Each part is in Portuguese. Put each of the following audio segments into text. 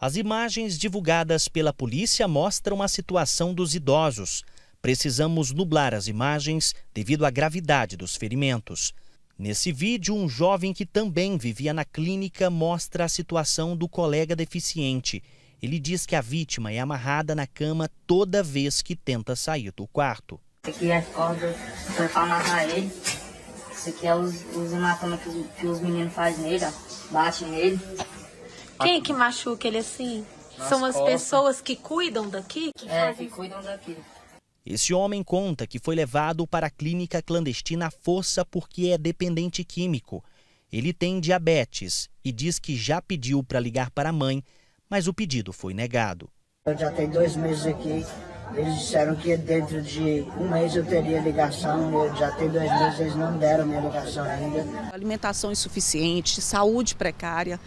As imagens divulgadas pela polícia mostram a situação dos idosos. Precisamos nublar as imagens devido à gravidade dos ferimentos. Nesse vídeo, um jovem que também vivia na clínica mostra a situação do colega deficiente. Ele diz que a vítima é amarrada na cama toda vez que tenta sair do quarto. Aqui é a corda foi para amarrar ele. Isso aqui é os, os hematomas que, que os meninos fazem nele, ó. Bate nele. Quem é que machuca ele assim? Nas São as costas. pessoas que cuidam daqui? Que é, que cuidam daqui. Esse homem conta que foi levado para a clínica clandestina à força porque é dependente químico. Ele tem diabetes e diz que já pediu para ligar para a mãe, mas o pedido foi negado. Eu já tenho dois meses aqui. Eles disseram que dentro de um mês eu teria ligação. Eu já tenho dois meses, eles não deram minha ligação ainda. Alimentação insuficiente, saúde precária.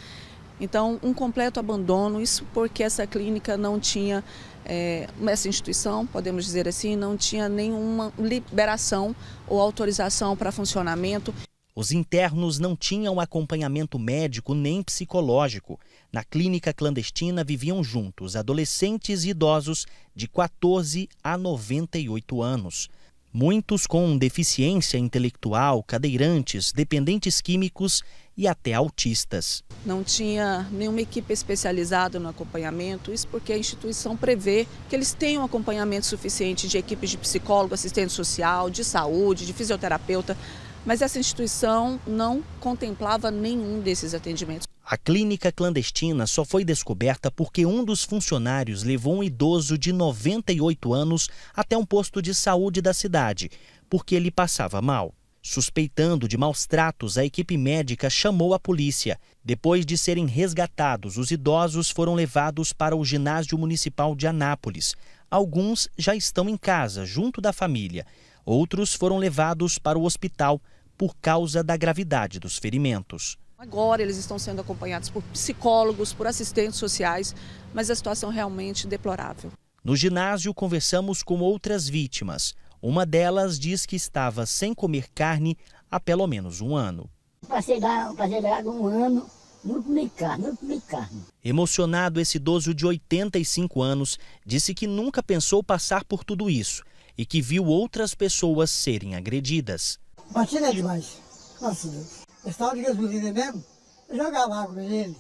Então, um completo abandono, isso porque essa clínica não tinha, é, essa instituição, podemos dizer assim, não tinha nenhuma liberação ou autorização para funcionamento. Os internos não tinham acompanhamento médico nem psicológico. Na clínica clandestina viviam juntos adolescentes e idosos de 14 a 98 anos. Muitos com deficiência intelectual, cadeirantes, dependentes químicos e até autistas. Não tinha nenhuma equipe especializada no acompanhamento, isso porque a instituição prevê que eles tenham acompanhamento suficiente de equipes de psicólogo, assistente social, de saúde, de fisioterapeuta, mas essa instituição não contemplava nenhum desses atendimentos. A clínica clandestina só foi descoberta porque um dos funcionários levou um idoso de 98 anos até um posto de saúde da cidade, porque ele passava mal. Suspeitando de maus tratos, a equipe médica chamou a polícia. Depois de serem resgatados, os idosos foram levados para o ginásio municipal de Anápolis. Alguns já estão em casa, junto da família. Outros foram levados para o hospital por causa da gravidade dos ferimentos. Agora eles estão sendo acompanhados por psicólogos, por assistentes sociais, mas a situação é realmente deplorável. No ginásio, conversamos com outras vítimas. Uma delas diz que estava sem comer carne há pelo menos um ano. Passei passei um ano, não comi carne, não comi carne. Emocionado, esse idoso de 85 anos disse que nunca pensou passar por tudo isso e que viu outras pessoas serem agredidas. Batida é demais, nossa Deus. Estava de gasolina mesmo, jogava água nele,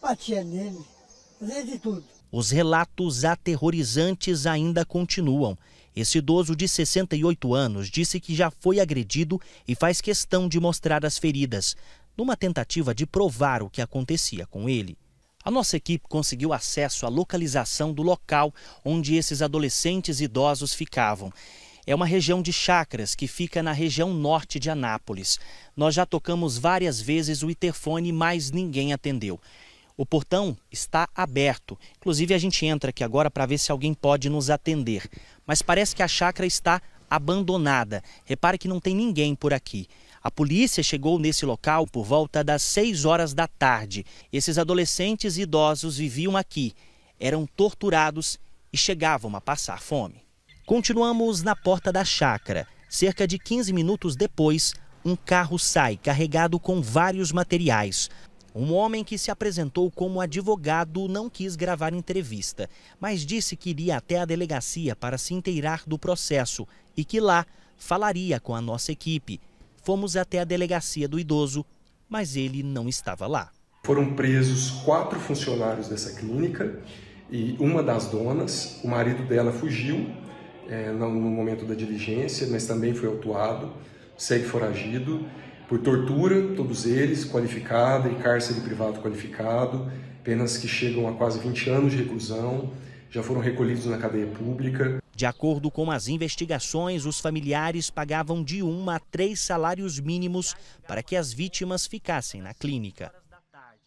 batia nele, fazia de tudo. Os relatos aterrorizantes ainda continuam. Esse idoso de 68 anos disse que já foi agredido e faz questão de mostrar as feridas, numa tentativa de provar o que acontecia com ele. A nossa equipe conseguiu acesso à localização do local onde esses adolescentes idosos ficavam é uma região de chacras que fica na região norte de Anápolis. Nós já tocamos várias vezes o interfone, mas ninguém atendeu. O portão está aberto. Inclusive, a gente entra aqui agora para ver se alguém pode nos atender. Mas parece que a chácara está abandonada. Repare que não tem ninguém por aqui. A polícia chegou nesse local por volta das 6 horas da tarde. Esses adolescentes e idosos viviam aqui, eram torturados e chegavam a passar fome. Continuamos na porta da chácara. Cerca de 15 minutos depois, um carro sai carregado com vários materiais. Um homem que se apresentou como advogado não quis gravar entrevista, mas disse que iria até a delegacia para se inteirar do processo e que lá falaria com a nossa equipe. Fomos até a delegacia do idoso, mas ele não estava lá. Foram presos quatro funcionários dessa clínica e uma das donas, o marido dela fugiu é, no, no momento da diligência, mas também foi autuado, segue foragido por tortura, todos eles, qualificada e cárcere privado qualificado, penas que chegam a quase 20 anos de reclusão, já foram recolhidos na cadeia pública. De acordo com as investigações, os familiares pagavam de um a três salários mínimos para que as vítimas ficassem na clínica.